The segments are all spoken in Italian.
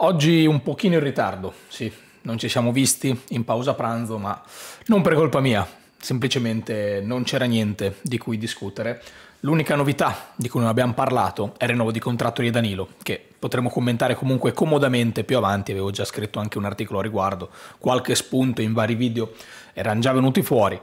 Oggi un pochino in ritardo, sì, non ci siamo visti in pausa pranzo, ma non per colpa mia, semplicemente non c'era niente di cui discutere. L'unica novità di cui non abbiamo parlato è il rinnovo di contratto di Danilo, che potremo commentare comunque comodamente più avanti, avevo già scritto anche un articolo a riguardo, qualche spunto in vari video erano già venuti fuori,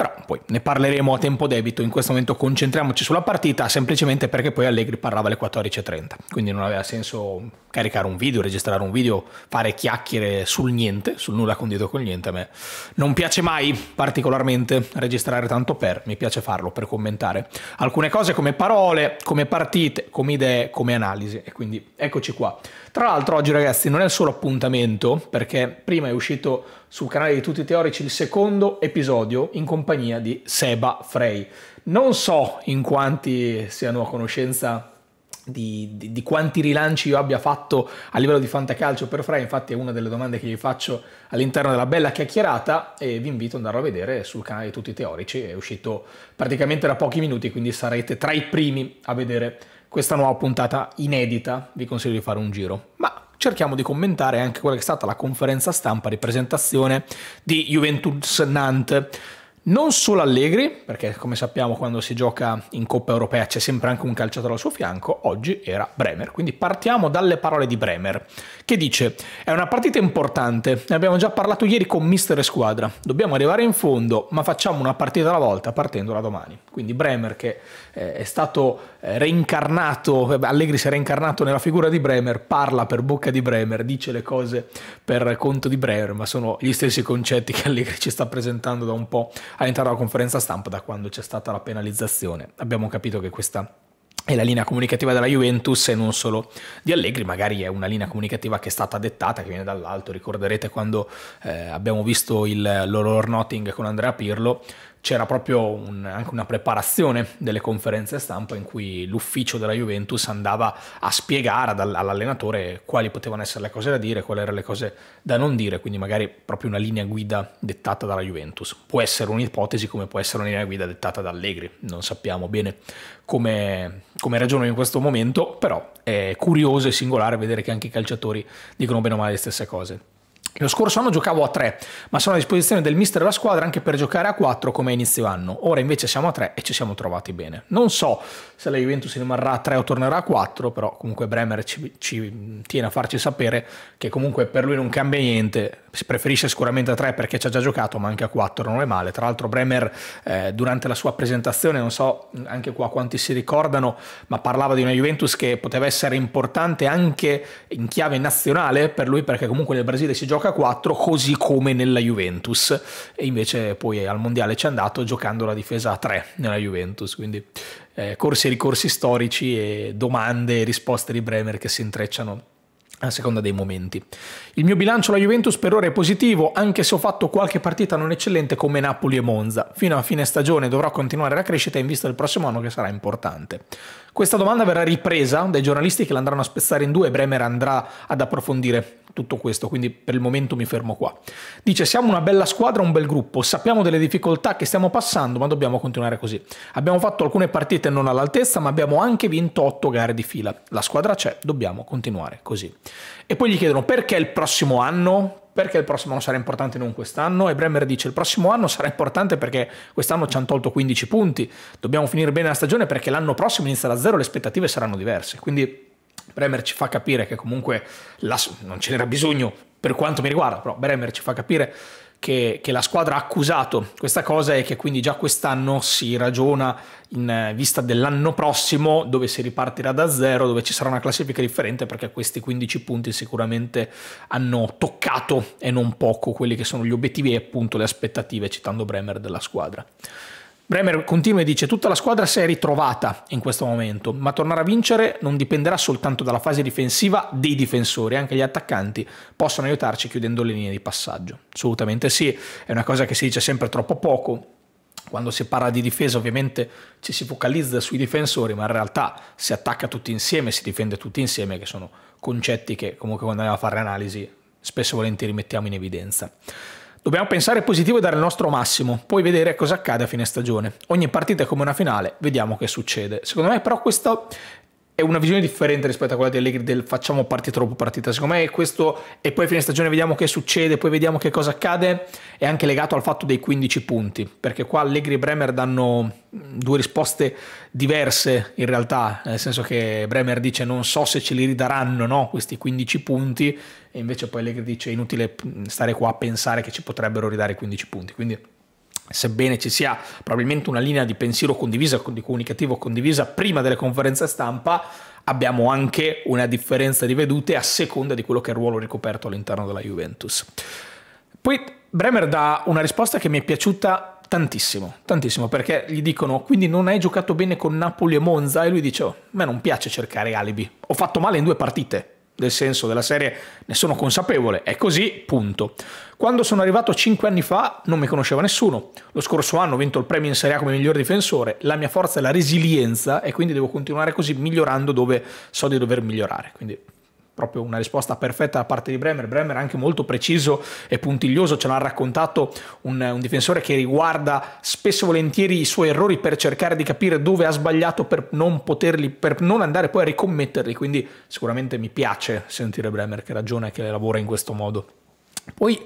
però poi ne parleremo a tempo debito, in questo momento concentriamoci sulla partita semplicemente perché poi Allegri parlava alle 14.30, quindi non aveva senso caricare un video, registrare un video, fare chiacchiere sul niente, sul nulla condito con niente, a me non piace mai particolarmente registrare tanto per, mi piace farlo per commentare alcune cose come parole, come partite, come idee, come analisi e quindi eccoci qua. Tra l'altro oggi ragazzi non è il solo appuntamento perché prima è uscito sul canale di Tutti i Teorici il secondo episodio in compagnia di Seba Frey. Non so in quanti siano a conoscenza di, di, di, quanti rilanci io abbia fatto a livello di fantacalcio per Frey, infatti è una delle domande che gli faccio all'interno della bella chiacchierata e vi invito ad andarlo a vedere sul canale di Tutti i Teorici, è uscito praticamente da pochi minuti, quindi sarete tra i primi a vedere questa nuova puntata inedita, vi consiglio di fare un giro. Ma cerchiamo di commentare anche quella che è stata la conferenza stampa di presentazione di Juventus Nantes non solo Allegri, perché come sappiamo quando si gioca in Coppa Europea c'è sempre anche un calciatore al suo fianco, oggi era Bremer. Quindi partiamo dalle parole di Bremer, che dice è una partita importante, ne abbiamo già parlato ieri con mister e squadra, dobbiamo arrivare in fondo, ma facciamo una partita alla volta partendo da domani. Quindi Bremer che eh, è stato eh, reincarnato, Allegri si è reincarnato nella figura di Bremer, parla per bocca di Bremer, dice le cose per conto di Bremer, ma sono gli stessi concetti che Allegri ci sta presentando da un po' all'interno della conferenza stampa da quando c'è stata la penalizzazione. Abbiamo capito che questa è la linea comunicativa della Juventus e non solo di Allegri, magari è una linea comunicativa che è stata dettata, che viene dall'alto. Ricorderete quando eh, abbiamo visto il loro Notting con Andrea Pirlo, c'era proprio un, anche una preparazione delle conferenze stampa in cui l'ufficio della Juventus andava a spiegare ad, all'allenatore quali potevano essere le cose da dire, quali erano le cose da non dire, quindi magari proprio una linea guida dettata dalla Juventus. Può essere un'ipotesi come può essere una linea guida dettata da Allegri, non sappiamo bene come, come ragiono in questo momento, però è curioso e singolare vedere che anche i calciatori dicono bene o male le stesse cose. Lo scorso anno giocavo a 3, ma sono a disposizione del mister della squadra anche per giocare a 4 come inizio anno. Ora invece siamo a 3 e ci siamo trovati bene. Non so se la Juventus rimarrà a 3 o tornerà a 4, però comunque Bremer ci, ci tiene a farci sapere che comunque per lui non cambia niente. Si preferisce sicuramente a 3 perché ci ha già giocato, ma anche a 4 non è male. Tra l'altro Bremer eh, durante la sua presentazione, non so anche qua quanti si ricordano, ma parlava di una Juventus che poteva essere importante anche in chiave nazionale per lui perché comunque nel Brasile si gioca gioca 4 così come nella Juventus e invece poi al mondiale ci è andato giocando la difesa a 3 nella Juventus quindi eh, corsi e ricorsi storici e domande e risposte di Bremer che si intrecciano a seconda dei momenti. Il mio bilancio alla Juventus per ora è positivo, anche se ho fatto qualche partita non eccellente come Napoli e Monza. Fino a fine stagione dovrò continuare la crescita in vista del prossimo anno che sarà importante. Questa domanda verrà ripresa dai giornalisti che l'andranno a spezzare in due e Bremer andrà ad approfondire tutto questo, quindi per il momento mi fermo qua. Dice siamo una bella squadra, un bel gruppo, sappiamo delle difficoltà che stiamo passando, ma dobbiamo continuare così. Abbiamo fatto alcune partite non all'altezza, ma abbiamo anche vinto otto gare di fila. La squadra c'è, dobbiamo continuare così. E poi gli chiedono perché il prossimo anno? Perché il prossimo anno sarà importante non quest'anno? E Bremer dice il prossimo anno sarà importante perché quest'anno ci hanno tolto 15 punti, dobbiamo finire bene la stagione perché l'anno prossimo inizia da zero e le aspettative saranno diverse. Quindi Bremer ci fa capire che comunque la, non ce n'era bisogno per quanto mi riguarda, però Bremer ci fa capire che, che, la squadra ha accusato questa cosa e che quindi già quest'anno si ragiona in vista dell'anno prossimo dove si ripartirà da zero, dove ci sarà una classifica differente perché questi 15 punti sicuramente hanno toccato e non poco quelli che sono gli obiettivi e appunto le aspettative, citando Bremer, della squadra. Bremer continua e dice tutta la squadra si è ritrovata in questo momento, ma tornare a vincere non dipenderà soltanto dalla fase difensiva dei difensori, anche gli attaccanti possono aiutarci chiudendo le linee di passaggio. Assolutamente sì, è una cosa che si dice sempre troppo poco, quando si parla di difesa ovviamente ci si focalizza sui difensori, ma in realtà si attacca tutti insieme, si difende tutti insieme, che sono concetti che comunque quando andiamo a fare analisi spesso e volentieri mettiamo in evidenza. Dobbiamo pensare positivo e dare il nostro massimo, poi vedere cosa accade a fine stagione. Ogni partita è come una finale, vediamo che succede. Secondo me però questo è una visione differente rispetto a quella di Allegri del facciamo partita dopo partita. Secondo me è questo, e poi a fine stagione vediamo che succede, poi vediamo che cosa accade, è anche legato al fatto dei 15 punti, perché qua Allegri e Bremer danno mm, due risposte diverse in realtà, nel senso che Bremer dice non so se ce li ridaranno no, questi 15 punti, e invece poi Allegri dice è inutile mm, stare qua a pensare che ci potrebbero ridare 15 punti. Quindi sebbene ci sia probabilmente una linea di pensiero condivisa, di comunicativo condivisa prima delle conferenze stampa, abbiamo anche una differenza di vedute a seconda di quello che è il ruolo ricoperto all'interno della Juventus. Poi Bremer dà una risposta che mi è piaciuta tantissimo, tantissimo, perché gli dicono quindi non hai giocato bene con Napoli e Monza e lui dice oh, a me non piace cercare alibi, ho fatto male in due partite, del senso della serie ne sono consapevole, è così, punto. Quando sono arrivato 5 anni fa non mi conosceva nessuno, lo scorso anno ho vinto il premio in Serie A come miglior difensore, la mia forza è la resilienza e quindi devo continuare così migliorando dove so di dover migliorare, quindi proprio una risposta perfetta da parte di Bremer. Bremer anche molto preciso e puntiglioso, ce l'ha raccontato un, un difensore che riguarda spesso e volentieri i suoi errori per cercare di capire dove ha sbagliato per non poterli, per non andare poi a ricommetterli. Quindi sicuramente mi piace sentire Bremer che ragiona e che lavora in questo modo. Poi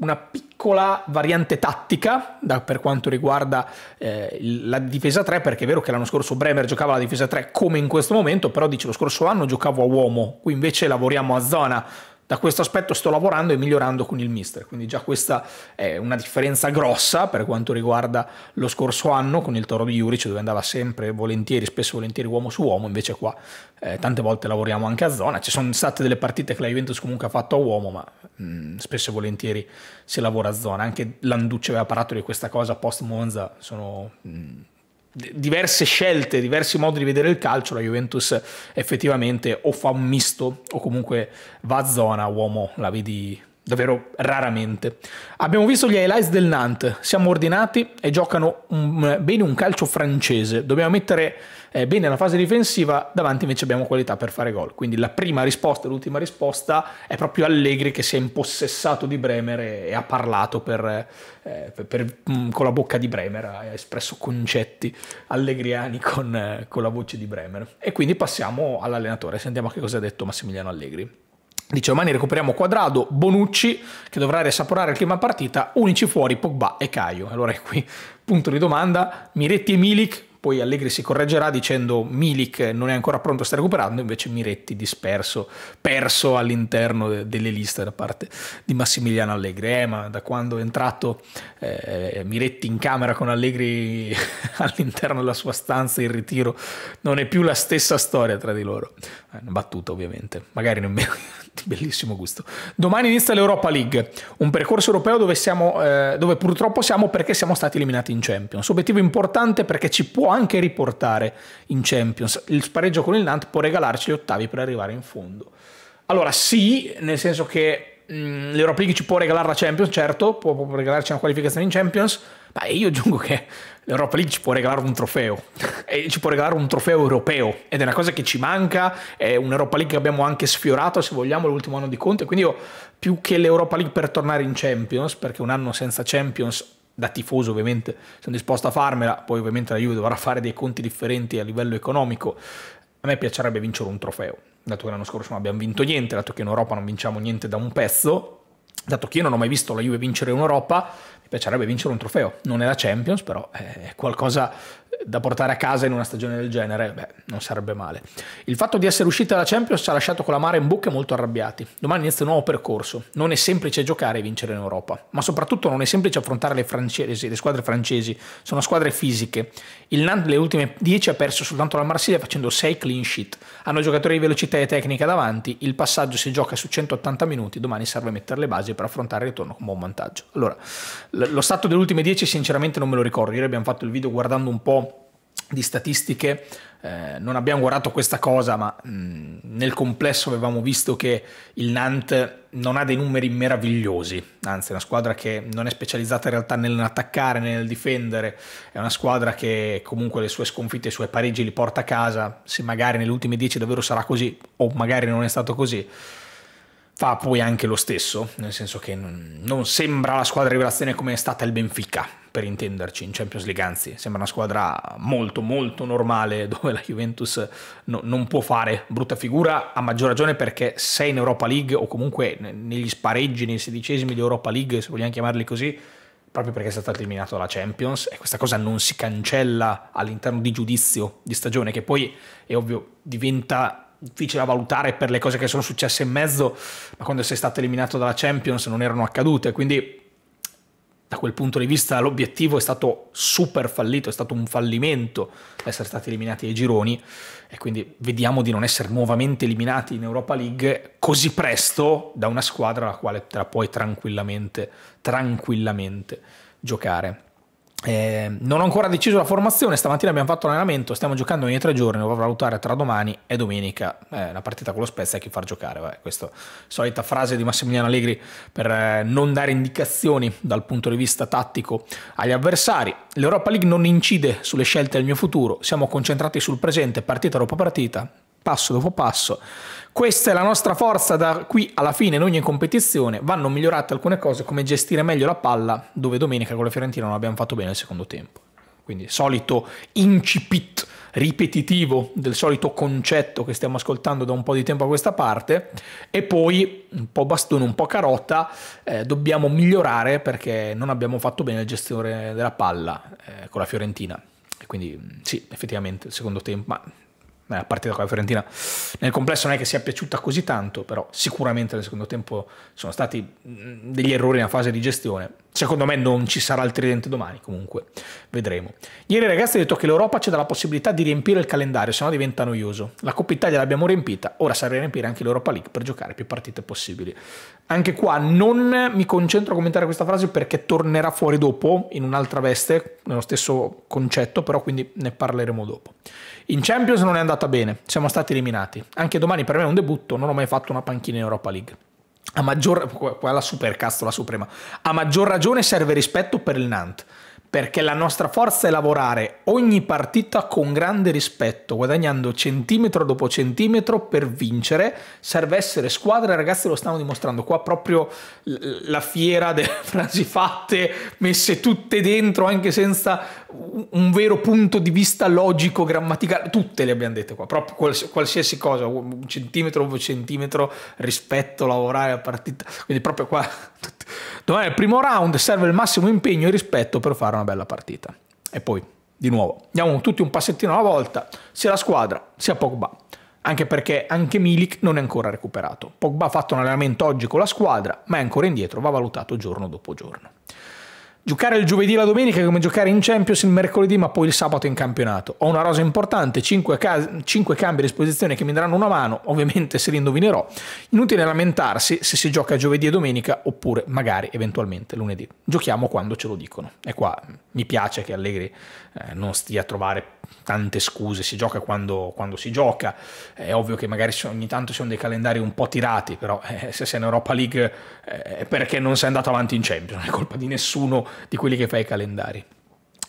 una piccola variante tattica da, per quanto riguarda eh, la difesa 3, perché è vero che l'anno scorso Bremer giocava la difesa 3 come in questo momento, però dice lo scorso anno giocavo a uomo, qui invece lavoriamo a zona, da questo aspetto sto lavorando e migliorando con il mister, quindi già questa è una differenza grossa per quanto riguarda lo scorso anno con il Toro di Juric dove andava sempre volentieri, spesso volentieri uomo su uomo, invece qua eh, tante volte lavoriamo anche a zona, ci sono state delle partite che la Juventus comunque ha fatto a uomo, ma mh, mm, spesso e volentieri si lavora a zona, anche Landucci aveva parlato di questa cosa post Monza, sono... Mh, mm, diverse scelte, diversi modi di vedere il calcio, la Juventus effettivamente o fa un misto o comunque va a zona uomo, la vedi davvero raramente. Abbiamo visto gli highlights del Nantes, siamo ordinati e giocano un, eh, bene un calcio francese, dobbiamo mettere eh, bene la fase difensiva, davanti invece abbiamo qualità per fare gol, quindi la prima risposta e l'ultima risposta è proprio Allegri che si è impossessato di Bremer e, e ha parlato per, eh, per, per, mm, con la bocca di Bremer, ha espresso concetti allegriani con, eh, con la voce di Bremer. E quindi passiamo all'allenatore, sentiamo che cosa ha detto Massimiliano Allegri. Dice domani recuperiamo Quadrado, Bonucci che dovrà riassaporare il clima partita, unici fuori Pogba e Caio. Allora qui punto di domanda, Miretti e Milik, poi Allegri si correggerà dicendo Milik non è ancora pronto, sta recuperando, invece Miretti disperso, perso all'interno de delle liste da parte di Massimiliano Allegri. Eh, ma da quando è entrato eh, Miretti in camera con Allegri all'interno della sua stanza in ritiro non è più la stessa storia tra di loro. Una battuta ovviamente, magari nemmeno di bellissimo gusto. Domani inizia l'Europa League, un percorso europeo dove, siamo, eh, dove purtroppo siamo perché siamo stati eliminati in Champions. Obiettivo importante perché ci può anche riportare in Champions. Il spareggio con il Nantes può regalarci gli ottavi per arrivare in fondo. Allora sì, nel senso che mm, l'Europa League ci può regalare la Champions, certo, può, può regalarci una qualificazione in Champions, ma io aggiungo che l'Europa League ci può regalare un trofeo, e ci può regalare un trofeo europeo, ed è una cosa che ci manca, è un'Europa League che abbiamo anche sfiorato, se vogliamo, l'ultimo anno di Conte, quindi io più che l'Europa League per tornare in Champions, perché un anno senza Champions da tifoso ovviamente sono disposto a farmela, poi ovviamente la Juve dovrà fare dei conti differenti a livello economico, a me piacerebbe vincere un trofeo, dato che l'anno scorso non abbiamo vinto niente, dato che in Europa non vinciamo niente da un pezzo, dato che io non ho mai visto la Juve vincere in Europa, piacerebbe vincere un trofeo, non è la Champions, però è qualcosa da portare a casa in una stagione del genere, beh, non sarebbe male. Il fatto di essere uscita dalla Champions ci ha lasciato con la mare in bocca molto arrabbiati. Domani inizia un nuovo percorso. Non è semplice giocare e vincere in Europa, ma soprattutto non è semplice affrontare le, francesi, le squadre francesi. Sono squadre fisiche. Il Nantes le ultime 10 ha perso soltanto la Marsiglia facendo 6 clean sheet. Hanno giocatori di velocità e tecnica davanti, il passaggio si gioca su 180 minuti, domani serve mettere le basi per affrontare il ritorno con buon vantaggio. Allora, lo stato delle ultime 10 sinceramente non me lo ricordo, ieri abbiamo fatto il video guardando un po' di statistiche, eh, non abbiamo guardato questa cosa, ma mh, mm, nel complesso avevamo visto che il Nantes non ha dei numeri meravigliosi, anzi è una squadra che non è specializzata in realtà nell'attaccare, nel difendere, è una squadra che comunque le sue sconfitte, i suoi pareggi li porta a casa, se magari nelle ultime 10 davvero sarà così o magari non è stato così fa poi anche lo stesso, nel senso che non, sembra la squadra rivelazione come è stata il Benfica, per intenderci, in Champions League, anzi, sembra una squadra molto molto normale dove la Juventus no, non può fare brutta figura, a maggior ragione perché sei in Europa League o comunque negli spareggi, nei sedicesimi di Europa League, se vogliamo chiamarli così, proprio perché è stata eliminata la Champions e questa cosa non si cancella all'interno di giudizio di stagione, che poi è ovvio diventa difficile da valutare per le cose che sono successe in mezzo, ma quando sei stato eliminato dalla Champions non erano accadute, quindi da quel punto di vista l'obiettivo è stato super fallito, è stato un fallimento essere stati eliminati ai gironi e quindi vediamo di non essere nuovamente eliminati in Europa League così presto da una squadra alla quale te la puoi tranquillamente, tranquillamente giocare. Eh, non ho ancora deciso la formazione, stamattina abbiamo fatto l'allenamento, stiamo giocando ogni tre giorni, lo a valutare tra domani e domenica. Eh, la partita con lo Spezia chi far giocare, vabbè, questa solita frase di Massimiliano Allegri per eh, non dare indicazioni dal punto di vista tattico agli avversari. L'Europa League non incide sulle scelte del mio futuro, siamo concentrati sul presente, partita dopo partita, passo dopo passo questa è la nostra forza da qui alla fine in ogni competizione. Vanno migliorate alcune cose come gestire meglio la palla, dove domenica con la Fiorentina non abbiamo fatto bene il secondo tempo. Quindi solito incipit ripetitivo del solito concetto che stiamo ascoltando da un po' di tempo a questa parte e poi un po' bastone, un po' carota, eh, dobbiamo migliorare perché non abbiamo fatto bene il gestore della palla eh, con la Fiorentina. E quindi sì, effettivamente, il secondo tempo, ma nella eh, partita con la Fiorentina nel complesso non è che sia piaciuta così tanto, però sicuramente nel secondo tempo sono stati mm, degli errori nella fase di gestione. Secondo me non ci sarà il tridente domani, comunque vedremo. Ieri ragazzi ho detto che l'Europa c'è dalla possibilità di riempire il calendario, se no diventa noioso. La Coppa Italia l'abbiamo riempita, ora sarà riempire anche l'Europa League per giocare più partite possibili. Anche qua non mi concentro a commentare questa frase perché tornerà fuori dopo in un'altra veste, nello stesso concetto, però quindi ne parleremo dopo. In Champions non è andata bene, siamo stati eliminati. Anche domani per me è un debutto, non ho mai fatto una panchina in Europa League. A maggior, qua la supercastola suprema. A maggior ragione serve rispetto per il Nantes perché la nostra forza è lavorare ogni partita con grande rispetto, guadagnando centimetro dopo centimetro per vincere. Serve essere squadra, ragazzi, lo stanno dimostrando. Qua proprio la fiera delle frasi fatte, messe tutte dentro, anche senza un vero punto di vista logico, grammaticale, tutte le abbiamo dette qua, proprio qualsiasi cosa, un centimetro, dopo centimetro, rispetto, lavorare a partita, quindi proprio qua. Domani il primo round serve il massimo impegno e rispetto per fare una bella partita. E poi, di nuovo, andiamo tutti un passettino alla volta, sia la squadra, sia Pogba, anche perché anche Milik non è ancora recuperato. Pogba ha fatto un allenamento oggi con la squadra, ma è ancora indietro, va valutato giorno dopo giorno. Giocare il giovedì e la domenica è come giocare in Champions il mercoledì, ma poi il sabato in campionato. Ho una rosa importante, 5, ca- 5 cambi a disposizione che mi daranno una mano, ovviamente se li indovinerò. Inutile lamentarsi se si gioca giovedì e domenica, oppure magari eventualmente lunedì. Giochiamo quando ce lo dicono. E qua mm, mi piace che Allegri eh, non stia a trovare tante scuse, si gioca quando, quando si gioca. È ovvio che magari ogni tanto ci sono dei calendari un po' tirati, però eh, se sei in Europa League eh, perché non sei andato avanti in Champions, non è colpa di nessuno di quelli che fai ai calendari.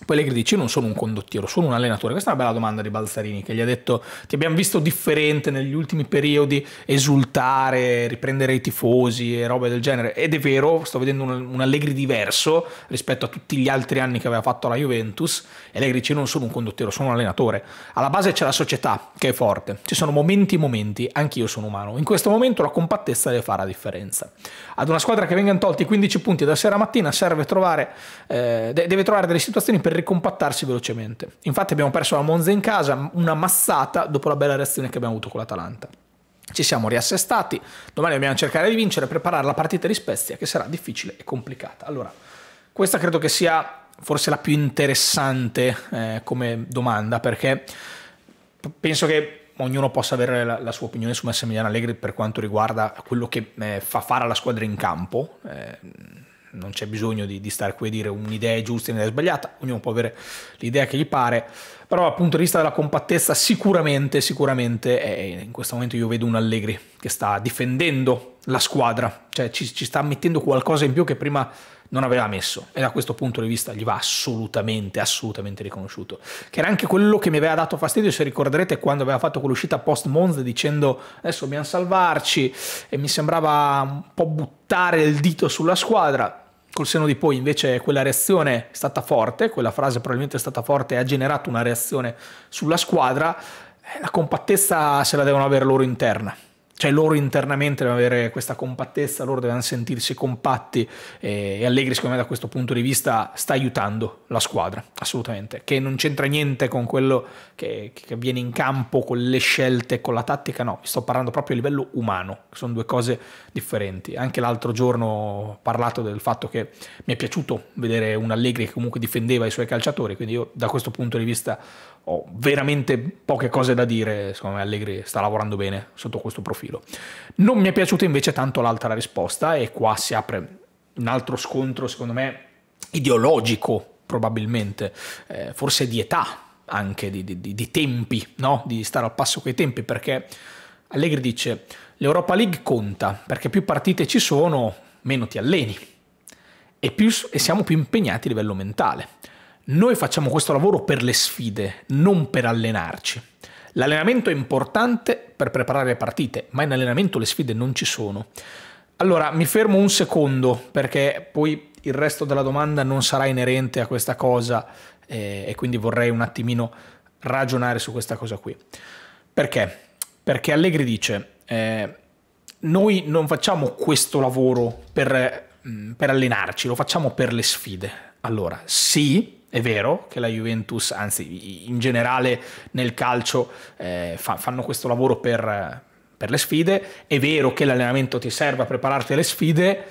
Pellegrini dice io non sono un condottiero, sono un allenatore. Questa è una bella domanda di Balzarini che gli ha detto ti abbiamo visto differente negli ultimi periodi, esultare, riprendere i tifosi e robe del genere. Ed è vero, sto vedendo un, un Allegri diverso rispetto a tutti gli altri anni che aveva fatto la Juventus. E Allegri dice io non sono un condottiero, sono un allenatore. Alla base c'è la società che è forte, ci sono momenti e momenti, anch'io sono umano. In questo momento la compattezza deve fare la differenza. Ad una squadra che vengano tolti 15 punti da sera a mattina serve trovare, eh, deve trovare delle situazioni per per ricompattarsi velocemente. Infatti abbiamo perso la Monza in casa, una massata dopo la bella reazione che abbiamo avuto con l'Atalanta. Ci siamo riassestati, domani dobbiamo cercare di vincere e preparare la partita di Spezia che sarà difficile e complicata. Allora, questa credo che sia forse la più interessante eh, come domanda perché penso che ognuno possa avere la, la, sua opinione su Massimiliano Allegri per quanto riguarda quello che eh, fa fare alla squadra in campo. Eh, non c'è bisogno di, di stare qui a dire un'idea è giusta e un'idea è sbagliata, ognuno può avere l'idea che gli pare, però dal punto di vista della compattezza sicuramente, sicuramente è, eh, in questo momento io vedo un Allegri che sta difendendo la squadra, cioè ci, ci sta mettendo qualcosa in più che prima non aveva messo e da questo punto di vista gli va assolutamente, assolutamente riconosciuto. Che era anche quello che mi aveva dato fastidio, se ricorderete, quando aveva fatto quell'uscita post Monza dicendo adesso dobbiamo salvarci e mi sembrava un po' buttare il dito sulla squadra. Col seno di poi invece quella reazione è stata forte, quella frase probabilmente è stata forte e ha generato una reazione sulla squadra. Eh, la compattezza se la devono avere loro interna cioè loro internamente devono avere questa compattezza, loro devono sentirsi compatti eh, e Allegri secondo me da questo punto di vista sta aiutando la squadra, assolutamente, che non c'entra niente con quello che, che avviene in campo, con le scelte, con la tattica, no, sto parlando proprio a livello umano, sono due cose differenti. Anche l'altro giorno ho parlato del fatto che mi è piaciuto vedere un Allegri che comunque difendeva i suoi calciatori, quindi io da questo punto di vista ho veramente poche cose da dire, secondo me Allegri sta lavorando bene sotto questo profilo profilo. Non mi è piaciuta invece tanto l'altra risposta e qua si apre un altro scontro, secondo me, ideologico probabilmente, eh, forse di età anche, di, di, di tempi, no? di stare al passo con i tempi, perché Allegri dice l'Europa League conta, perché più partite ci sono, meno ti alleni e, più, e siamo più impegnati a livello mentale. Noi facciamo questo lavoro per le sfide, non per allenarci. L'allenamento è importante per preparare le partite, ma in allenamento le sfide non ci sono. Allora, mi fermo un secondo perché poi il resto della domanda non sarà inerente a questa cosa eh, e quindi vorrei un attimino ragionare su questa cosa qui. Perché? Perché Allegri dice, eh, noi non facciamo questo lavoro per, mm, per allenarci, lo facciamo per le sfide. Allora, sì, è vero che la Juventus, anzi in generale nel calcio, eh, fa, fanno questo lavoro per, per le sfide, è vero che l'allenamento ti serve a prepararti alle sfide,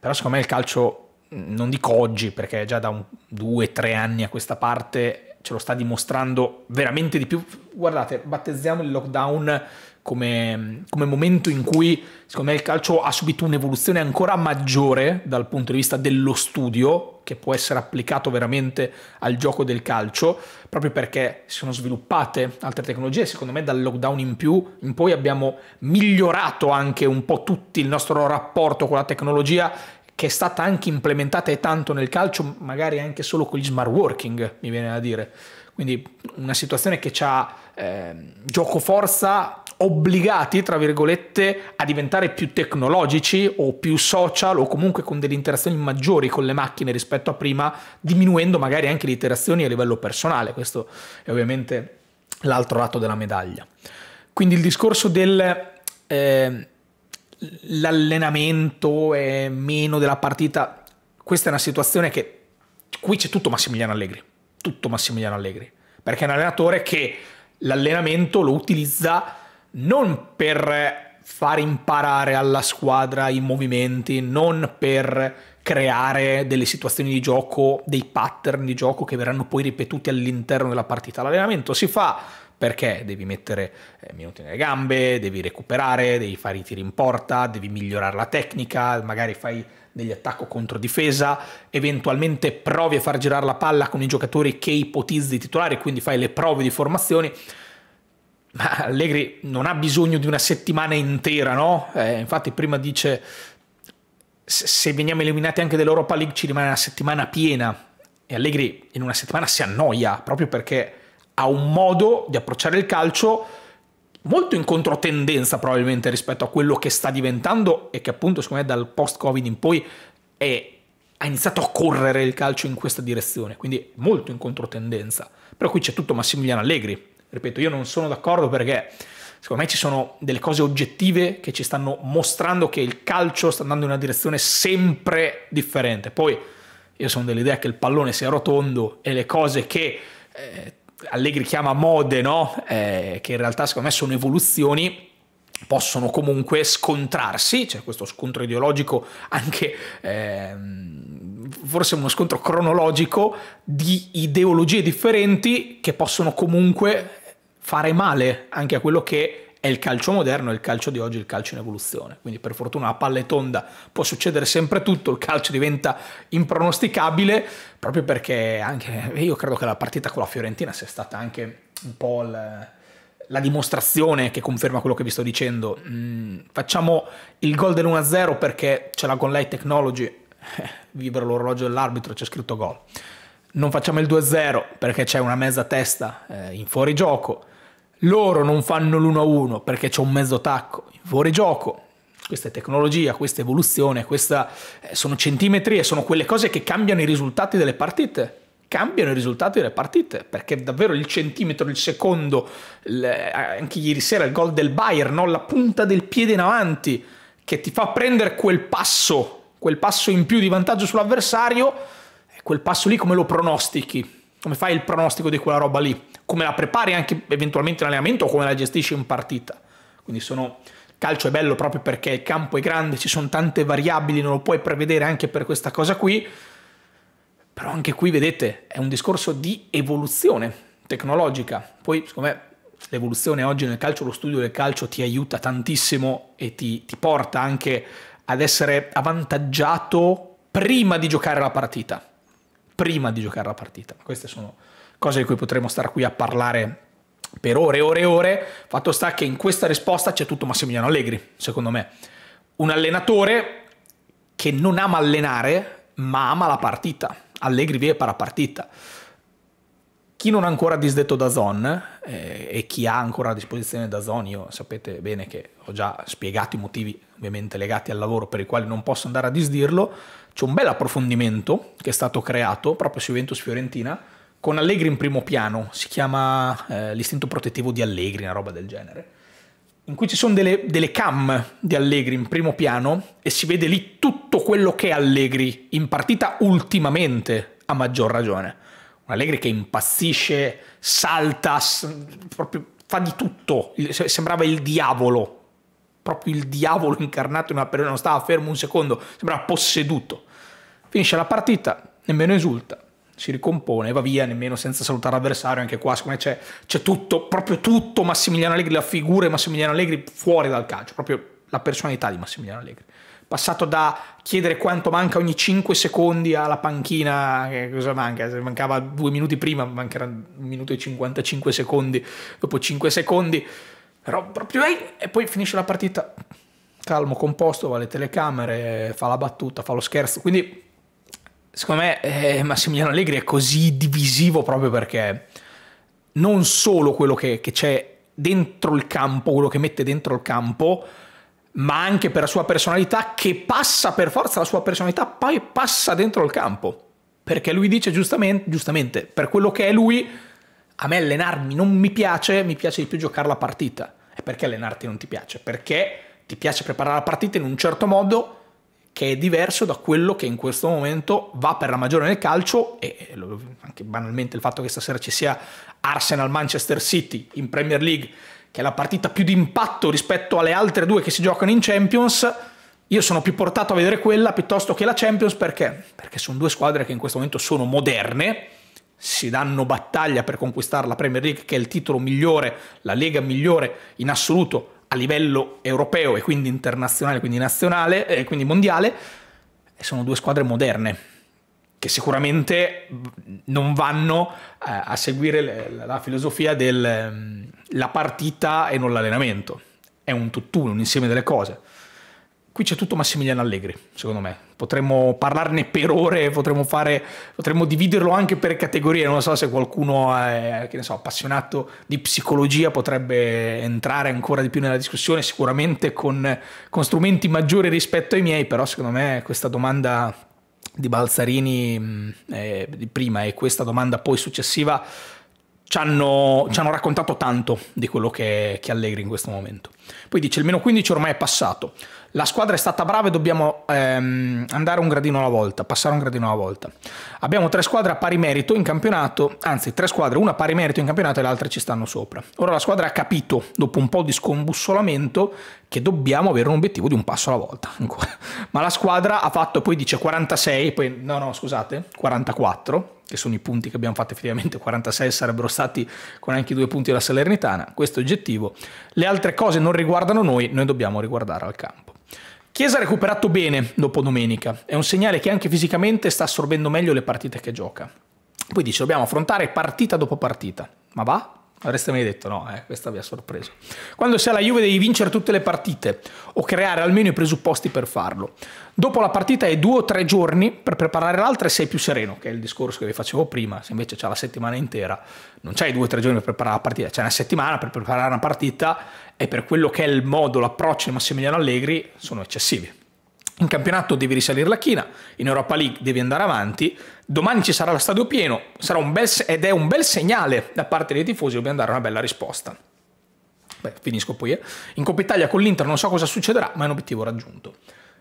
però secondo me il calcio, mm, non dico oggi, perché già da un, due, tre anni a questa parte ce lo sta dimostrando veramente di più. Guardate, battezziamo il lockdown come, come, momento in cui secondo me il calcio ha subito un'evoluzione ancora maggiore dal punto di vista dello studio che può essere applicato veramente al gioco del calcio proprio perché si sono sviluppate altre tecnologie secondo me dal lockdown in più in poi abbiamo migliorato anche un po' tutto il nostro rapporto con la tecnologia che è stata anche implementata e tanto nel calcio, magari anche solo con gli smart working, mi viene da dire. Quindi una situazione che ci ha eh, gioco forza obbligati, tra virgolette, a diventare più tecnologici o più social o comunque con delle interazioni maggiori con le macchine rispetto a prima, diminuendo magari anche le interazioni a livello personale. Questo è ovviamente l'altro lato della medaglia. Quindi il discorso del... Eh, l'allenamento è meno della partita. Questa è una situazione che qui c'è tutto Massimiliano Allegri, tutto Massimiliano Allegri, perché è un allenatore che l'allenamento lo utilizza non per far imparare alla squadra i movimenti, non per creare delle situazioni di gioco, dei pattern di gioco che verranno poi ripetuti all'interno della partita. L'allenamento si fa perché devi mettere eh, minuti nelle gambe, devi recuperare, devi fare i tiri in porta, devi migliorare la tecnica, magari fai degli attacco contro difesa, eventualmente provi a far girare la palla con i giocatori che ipotizzi i titolari, quindi fai le prove di formazioni. Ma Allegri non ha bisogno di una settimana intera, no? Eh, infatti prima dice se veniamo eliminati anche dell'Europa League ci rimane una settimana piena e Allegri in una settimana si annoia proprio perché ha un modo di approcciare il calcio molto in controtendenza probabilmente rispetto a quello che sta diventando e che appunto secondo me dal post-Covid in poi è, ha iniziato a correre il calcio in questa direzione, quindi molto in controtendenza. Però qui c'è tutto Massimiliano Allegri, ripeto, io non sono d'accordo perché secondo me ci sono delle cose oggettive che ci stanno mostrando che il calcio sta andando in una direzione sempre differente. Poi io sono dell'idea che il pallone sia rotondo e le cose che... Eh, Allegri chiama mode, no? eh, che in realtà secondo me sono evoluzioni possono comunque scontrarsi, c'è cioè questo scontro ideologico anche ehm, forse uno scontro cronologico di ideologie differenti che possono comunque fare male anche a quello che è il calcio moderno, è il calcio di oggi, il calcio in evoluzione. Quindi per fortuna la palla è tonda, può succedere sempre tutto, il calcio diventa impronosticabile, proprio perché anche io credo che la partita con la Fiorentina sia stata anche un po' la, la dimostrazione che conferma quello che vi sto dicendo. Mm, facciamo il gol dell'1-0 perché c'è la Gol Light Technology, eh, vibra l'orologio dell'arbitro, c'è scritto gol. Non facciamo il 2-0 perché c'è una mezza testa eh, in fuorigioco loro non fanno l'1-1 a perché c'è un mezzo tacco, fuori gioco. Questa è tecnologia, questa evoluzione, questa, eh, sono centimetri e sono quelle cose che cambiano i risultati delle partite cambiano i risultati delle partite perché davvero il centimetro, il secondo, le, eh, anche ieri sera il gol del Bayern, no? la punta del piede in avanti che ti fa prendere quel passo, quel passo in più di vantaggio sull'avversario, quel passo lì come lo pronostichi? come fai il pronostico di quella roba lì, come la prepari anche eventualmente in allenamento o come la gestisci in partita. Quindi sono... calcio è bello proprio perché il campo è grande, ci sono tante variabili, non lo puoi prevedere anche per questa cosa qui. Però anche qui, vedete, è un discorso di evoluzione tecnologica. Poi, secondo me, l'evoluzione oggi nel calcio, lo studio del calcio ti aiuta tantissimo e ti, ti porta anche ad essere avvantaggiato prima di giocare la partita prima di giocare la partita. Queste sono cose di cui potremmo stare qui a parlare per ore e ore e ore. Fatto sta che in questa risposta c'è tutto Massimiliano Allegri, secondo me. Un allenatore che non ama allenare, ma ama la partita. Allegri vive per la partita. Chi non ha ancora disdetto da Zon eh, e chi ha ancora a disposizione da Zon, io sapete bene che ho già spiegato i motivi ovviamente legati al lavoro per i quali non posso andare a disdirlo, c'è un bel approfondimento che è stato creato proprio su Juventus Fiorentina con Allegri in primo piano, si chiama eh, l'istinto protettivo di Allegri, una roba del genere, in cui ci sono delle, delle cam di Allegri in primo piano e si vede lì tutto quello che è Allegri in partita ultimamente, a maggior ragione Allegri che impazzisce, salta, proprio fa di tutto, sembrava il diavolo, proprio il diavolo incarnato in una periode, non stava fermo un secondo, sembrava posseduto. Finisce la partita, nemmeno esulta, si ricompone, va via, nemmeno senza salutare l'avversario, anche qua siccome c'è, tutto, proprio tutto Massimiliano Allegri, la figura di Massimiliano Allegri fuori dal calcio, proprio la personalità di Massimiliano Allegri passato da chiedere quanto manca ogni 5 secondi alla panchina, che cosa manca? Se mancava due minuti prima, mancherà un minuto e 55 secondi, dopo 5 secondi, però proprio lei, e poi finisce la partita calmo, composto, va alle telecamere, fa la battuta, fa lo scherzo, quindi secondo me eh, Massimiliano Allegri è così divisivo proprio perché non solo quello che, che c'è dentro il campo, quello che mette dentro il campo, ma anche per la sua personalità che passa per forza la sua personalità, poi passa dentro il campo. Perché lui dice giustamente, giustamente per quello che è lui, a me allenarmi non mi piace, mi piace di più giocare la partita. E perché allenarti non ti piace? Perché ti piace preparare la partita in un certo modo che è diverso da quello che in questo momento va per la maggiore nel calcio e anche banalmente il fatto che stasera ci sia Arsenal Manchester City in Premier League che è la partita più d'impatto rispetto alle altre due che si giocano in Champions, io sono più portato a vedere quella piuttosto che la Champions perché? Perché sono due squadre che in questo momento sono moderne, si danno battaglia per conquistare la Premier League, che è il titolo migliore, la lega migliore in assoluto a livello europeo e quindi internazionale, quindi nazionale, e eh, quindi mondiale, e sono due squadre moderne che sicuramente non vanno eh, a seguire le, la filosofia della partita e non l'allenamento. È un tutt'uno, un insieme delle cose. Qui c'è tutto Massimiliano Allegri, secondo me. Potremmo parlarne per ore, potremmo, fare, potremmo dividerlo anche per categorie. Non so se qualcuno è, eh, so, appassionato di psicologia potrebbe entrare ancora di più nella discussione, sicuramente con, con strumenti maggiori rispetto ai miei, però secondo me questa domanda di Balzarini mm, eh, prima e questa domanda poi successiva ci hanno, ci hanno raccontato tanto di quello che, che, Allegri in questo momento. Poi dice il meno 15 ormai è passato, la squadra è stata brava e dobbiamo ehm, andare un gradino alla volta, passare un gradino alla volta. Abbiamo tre squadre a pari merito in campionato, anzi tre squadre, una a pari merito in campionato e le altre ci stanno sopra. Ora la squadra ha capito, dopo un po' di scombussolamento, che dobbiamo avere un obiettivo di un passo alla volta. Ma la squadra ha fatto, poi dice 46, poi no, no, scusate, 44, che sono i punti che abbiamo fatto effettivamente, 46 sarebbero stati con anche i due punti della Salernitana, questo è oggettivo. Le altre cose non riguardano noi, noi dobbiamo riguardare al campo. Chiesa ha recuperato bene dopo domenica, è un segnale che anche fisicamente sta assorbendo meglio le partite che gioca. Poi dice dobbiamo affrontare partita dopo partita, ma va? Avreste mai detto no, eh, questa vi ha sorpreso. Quando sei alla Juve devi vincere tutte le partite o creare almeno i presupposti per farlo. Dopo la partita hai due o tre giorni per preparare l'altra e sei più sereno, che è il discorso che vi facevo prima. Se invece c'è la settimana intera, non c'hai due o tre giorni per preparare la partita, c'è una settimana per preparare una partita e per quello che è il modo, l'approccio di Massimiliano Allegri sono eccessivi. In campionato devi risalire la china, in Europa League devi andare avanti, domani ci sarà lo stadio pieno bel, ed è un bel segnale da parte dei tifosi, dobbiamo dare una bella risposta. Beh, finisco poi. Eh. In Coppa Italia con l'Inter non so cosa succederà, ma è un obiettivo raggiunto.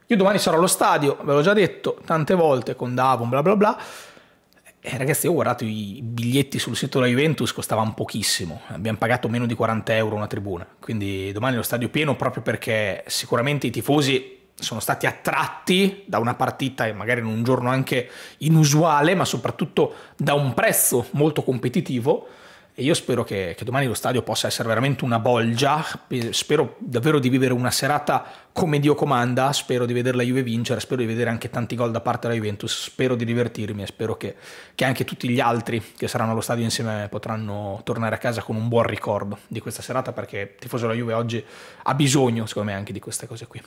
Io domani sarò allo stadio, ve l'ho già detto tante volte con Davon, bla bla bla. Eh, ragazzi, ho guardato i biglietti sul sito della Juventus, costavano pochissimo, abbiamo pagato meno di 40 euro una tribuna, quindi domani lo stadio pieno proprio perché sicuramente i tifosi sono stati attratti da una partita e magari in un giorno anche inusuale, ma soprattutto da un prezzo molto competitivo. E io spero che, che domani lo stadio possa essere veramente una bolgia. Spero davvero di vivere una serata come Dio comanda. Spero di vedere la Juve vincere. Spero di vedere anche tanti gol da parte della Juventus. Spero di divertirmi e spero che, che anche tutti gli altri che saranno allo stadio insieme a me potranno tornare a casa con un buon ricordo di questa serata perché il tifoso della Juve oggi ha bisogno, secondo me, anche di queste cose qui.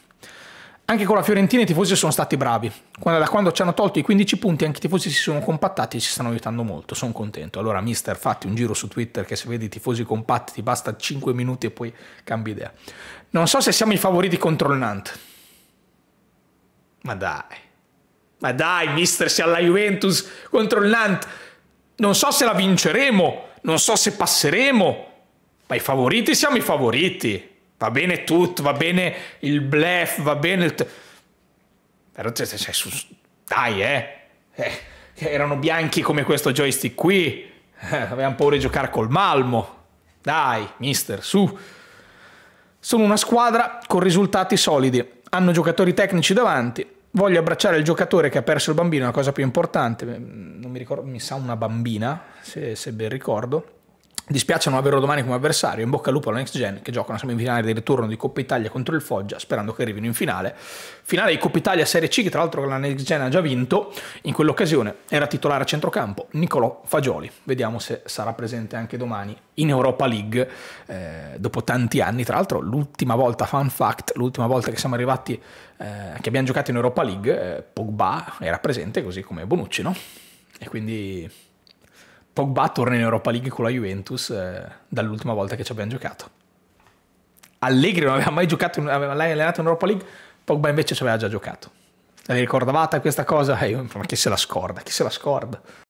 Anche con la Fiorentina i tifosi sono stati bravi. Quando, da quando ci hanno tolto i 15 punti, anche i tifosi si sono compattati e ci stanno aiutando molto. Sono contento. Allora, mister, fatti un giro su Twitter che se vedi i tifosi compatti ti basta 5 minuti e poi cambi idea. Non so se siamo i favoriti contro il Nantes. Ma dai. Ma dai, mister, se la Juventus contro il Nantes. Non so se la vinceremo, non so se passeremo, ma i favoriti siamo i favoriti. Va bene tutto, va bene il blef, va bene il... Però cioè, cioè, su... dai, eh. eh. Erano bianchi come questo joystick qui. Eh, avevano paura di giocare col malmo. Dai, mister, su. Sono una squadra con risultati solidi. Hanno giocatori tecnici davanti. Voglio abbracciare il giocatore che ha perso il bambino, è una cosa più importante. Mm, non mi ricordo, mi sa una bambina, se, se ben ricordo Dispiace non averlo domani come avversario, in bocca al lupo alla next gen che gioca una semifinale di ritorno di Coppa Italia contro il Foggia, sperando che arrivino in finale. Finale di Coppa Italia Serie C che tra l'altro la next gen ha già vinto, in quell'occasione era titolare a centrocampo Nicolò Fagioli. Vediamo se sarà presente anche domani in Europa League eh, dopo tanti anni, tra l'altro l'ultima volta, fun fact, l'ultima volta che siamo arrivati, eh, che abbiamo giocato in Europa League, eh, Pogba era presente così come Bonucci, no? E quindi Pogba torna in Europa League con la Juventus eh, dall'ultima volta che ci abbiamo giocato. Allegri non aveva mai giocato, in, aveva mai allenato in Europa League, Pogba invece ci aveva già giocato. Vi ricordavate questa cosa? Eh, io, ma chi se la scorda? Chi se la scorda?